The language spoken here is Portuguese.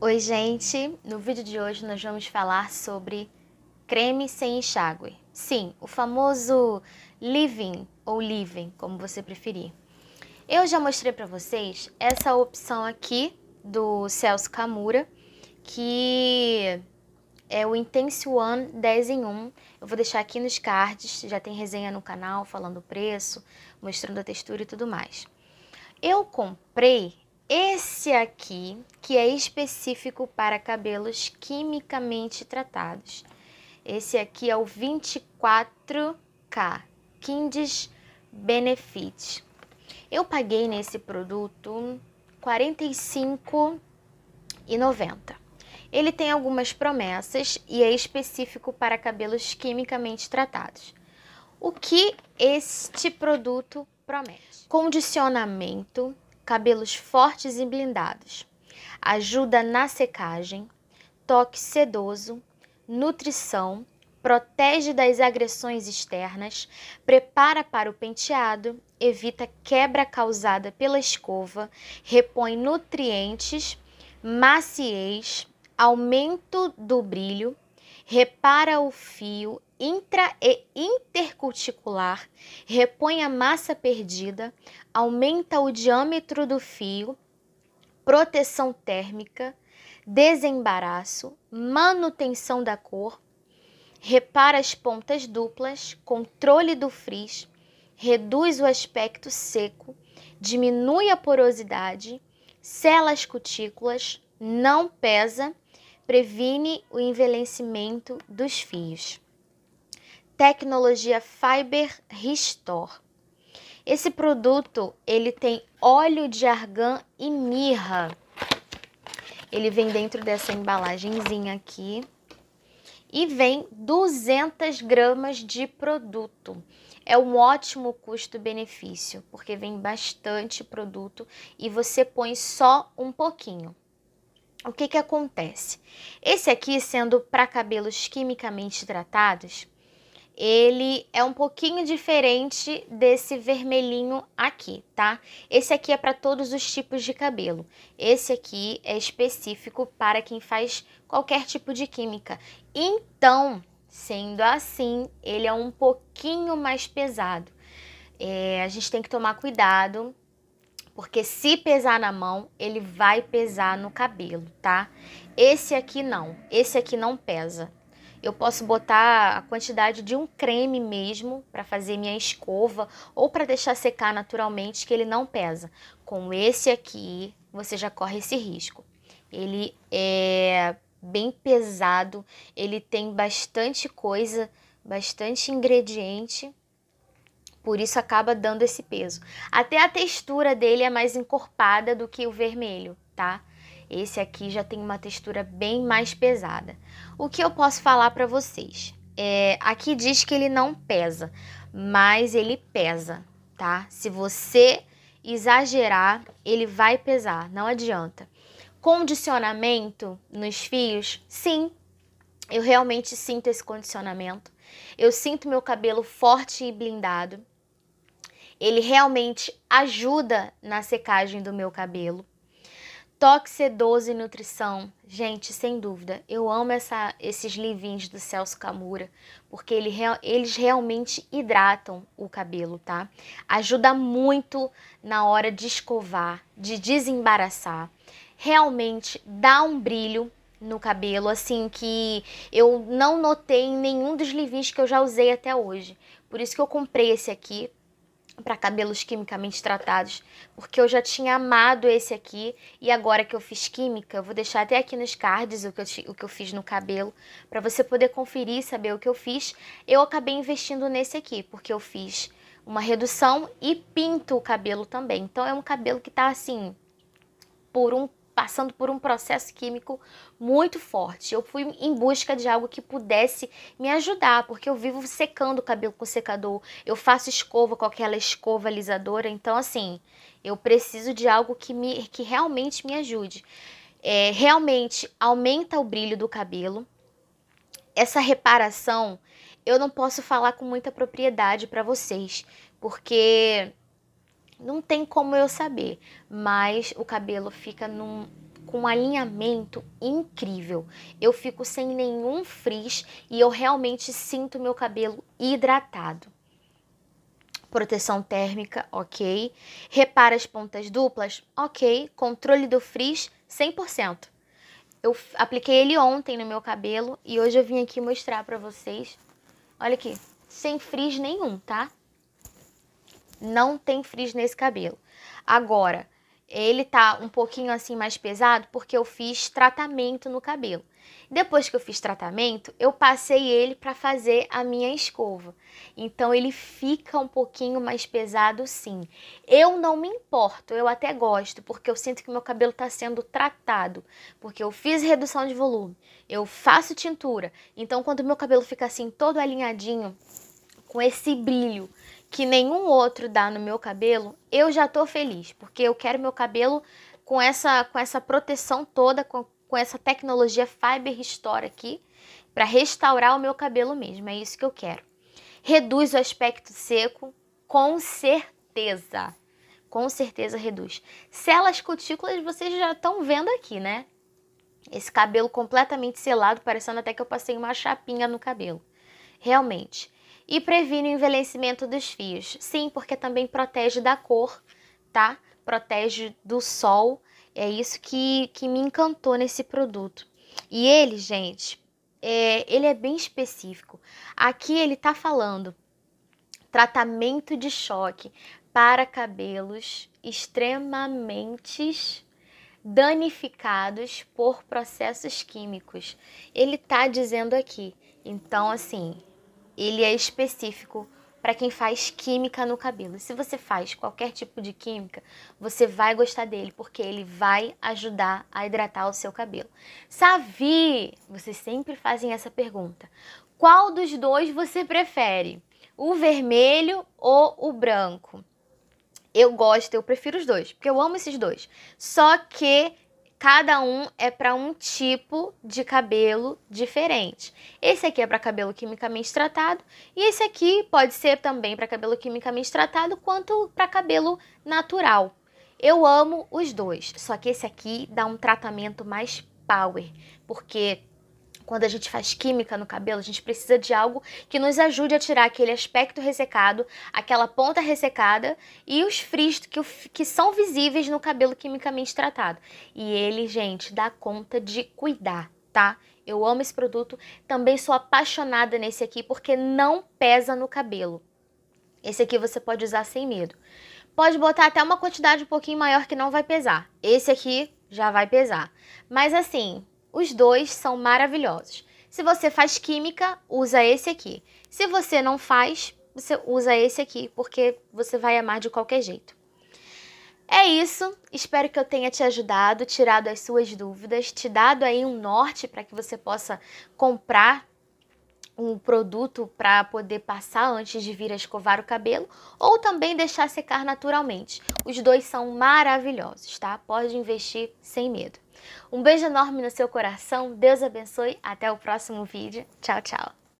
Oi, gente! No vídeo de hoje nós vamos falar sobre creme sem enxágue. Sim, o famoso living ou living, como você preferir. Eu já mostrei para vocês essa opção aqui do Celso Camura, que é o Intense One 10 em 1. Eu vou deixar aqui nos cards, já tem resenha no canal falando o preço, mostrando a textura e tudo mais. Eu comprei esse aqui, que é específico para cabelos quimicamente tratados. Esse aqui é o 24K Kindes Benefit. Eu paguei nesse produto R$ 45,90. Ele tem algumas promessas e é específico para cabelos quimicamente tratados. O que este produto promete? Condicionamento cabelos fortes e blindados, ajuda na secagem, toque sedoso, nutrição, protege das agressões externas, prepara para o penteado, evita quebra causada pela escova, repõe nutrientes, maciez, aumento do brilho, repara o fio intra e intercuticular, repõe a massa perdida, aumenta o diâmetro do fio, proteção térmica, desembaraço, manutenção da cor, repara as pontas duplas, controle do frizz, reduz o aspecto seco, diminui a porosidade, sela as cutículas, não pesa previne o envelhecimento dos fios. Tecnologia Fiber Restore. Esse produto, ele tem óleo de argan e mirra. Ele vem dentro dessa embalagenzinha aqui e vem 200 gramas de produto. É um ótimo custo-benefício, porque vem bastante produto e você põe só um pouquinho o que, que acontece? Esse aqui, sendo para cabelos quimicamente tratados, ele é um pouquinho diferente desse vermelhinho aqui, tá? Esse aqui é para todos os tipos de cabelo. Esse aqui é específico para quem faz qualquer tipo de química. Então, sendo assim, ele é um pouquinho mais pesado. É, a gente tem que tomar cuidado porque se pesar na mão, ele vai pesar no cabelo, tá? Esse aqui não, esse aqui não pesa. Eu posso botar a quantidade de um creme mesmo para fazer minha escova ou para deixar secar naturalmente que ele não pesa. Com esse aqui, você já corre esse risco. Ele é bem pesado, ele tem bastante coisa, bastante ingrediente por isso acaba dando esse peso. Até a textura dele é mais encorpada do que o vermelho, tá? Esse aqui já tem uma textura bem mais pesada. O que eu posso falar para vocês? É, aqui diz que ele não pesa, mas ele pesa, tá? Se você exagerar, ele vai pesar, não adianta. Condicionamento nos fios? Sim, eu realmente sinto esse condicionamento. Eu sinto meu cabelo forte e blindado ele realmente ajuda na secagem do meu cabelo. Toque Sedoso Nutrição. Gente, sem dúvida, eu amo essa, esses livins do Celso Camura, porque ele, eles realmente hidratam o cabelo, tá? Ajuda muito na hora de escovar, de desembaraçar. Realmente dá um brilho no cabelo, assim, que eu não notei em nenhum dos livins que eu já usei até hoje. Por isso que eu comprei esse aqui, para cabelos quimicamente tratados, porque eu já tinha amado esse aqui e agora que eu fiz química, eu vou deixar até aqui nos cards o que eu, o que eu fiz no cabelo, para você poder conferir e saber o que eu fiz. Eu acabei investindo nesse aqui, porque eu fiz uma redução e pinto o cabelo também. Então é um cabelo que tá assim por um passando por um processo químico muito forte. Eu fui em busca de algo que pudesse me ajudar, porque eu vivo secando o cabelo com secador, eu faço escova com aquela escova alisadora, então assim, eu preciso de algo que me que realmente me ajude. É, realmente aumenta o brilho do cabelo. Essa reparação eu não posso falar com muita propriedade para vocês, porque não tem como eu saber, mas o cabelo fica num, com um alinhamento incrível. Eu fico sem nenhum frizz e eu realmente sinto meu cabelo hidratado. Proteção térmica, ok. Repara as pontas duplas, ok. Controle do frizz, 100%. Eu apliquei ele ontem no meu cabelo e hoje eu vim aqui mostrar para vocês. Olha aqui, sem frizz nenhum, tá? Não tem frizz nesse cabelo. Agora, ele tá um pouquinho assim mais pesado porque eu fiz tratamento no cabelo. Depois que eu fiz tratamento, eu passei ele para fazer a minha escova. Então ele fica um pouquinho mais pesado sim. Eu não me importo, eu até gosto, porque eu sinto que meu cabelo está sendo tratado, porque eu fiz redução de volume, eu faço tintura. Então quando meu cabelo fica assim todo alinhadinho, com esse brilho, que nenhum outro dá no meu cabelo, eu já tô feliz, porque eu quero meu cabelo com essa com essa proteção toda, com, com essa tecnologia Fiber Restore aqui, para restaurar o meu cabelo mesmo, é isso que eu quero. Reduz o aspecto seco, com certeza. Com certeza reduz. Celas cutículas vocês já estão vendo aqui, né? Esse cabelo completamente selado, parecendo até que eu passei uma chapinha no cabelo. Realmente. E previne o envelhecimento dos fios. Sim, porque também protege da cor, tá? Protege do sol. É isso que, que me encantou nesse produto. E ele, gente, é, ele é bem específico. Aqui ele tá falando tratamento de choque para cabelos extremamente danificados por processos químicos. Ele tá dizendo aqui. Então, assim, ele é específico para quem faz química no cabelo. Se você faz qualquer tipo de química, você vai gostar dele, porque ele vai ajudar a hidratar o seu cabelo. Savi, vocês sempre fazem essa pergunta. Qual dos dois você prefere? O vermelho ou o branco? Eu gosto, eu prefiro os dois, porque eu amo esses dois. Só que Cada um é para um tipo de cabelo diferente. Esse aqui é para cabelo quimicamente tratado e esse aqui pode ser também para cabelo quimicamente tratado quanto para cabelo natural. Eu amo os dois, só que esse aqui dá um tratamento mais power, porque quando a gente faz química no cabelo, a gente precisa de algo que nos ajude a tirar aquele aspecto ressecado, aquela ponta ressecada e os frizz que, que são visíveis no cabelo quimicamente tratado. E ele, gente, dá conta de cuidar, tá? Eu amo esse produto, também sou apaixonada nesse aqui porque não pesa no cabelo. Esse aqui você pode usar sem medo. Pode botar até uma quantidade um pouquinho maior que não vai pesar. Esse aqui já vai pesar. Mas assim, os dois são maravilhosos. Se você faz química, usa esse aqui. Se você não faz, você usa esse aqui, porque você vai amar de qualquer jeito. É isso, espero que eu tenha te ajudado, tirado as suas dúvidas, te dado aí um norte para que você possa comprar um produto para poder passar antes de vir a escovar o cabelo ou também deixar secar naturalmente. Os dois são maravilhosos, tá? Pode investir sem medo. Um beijo enorme no seu coração, Deus abençoe, até o próximo vídeo. Tchau, tchau.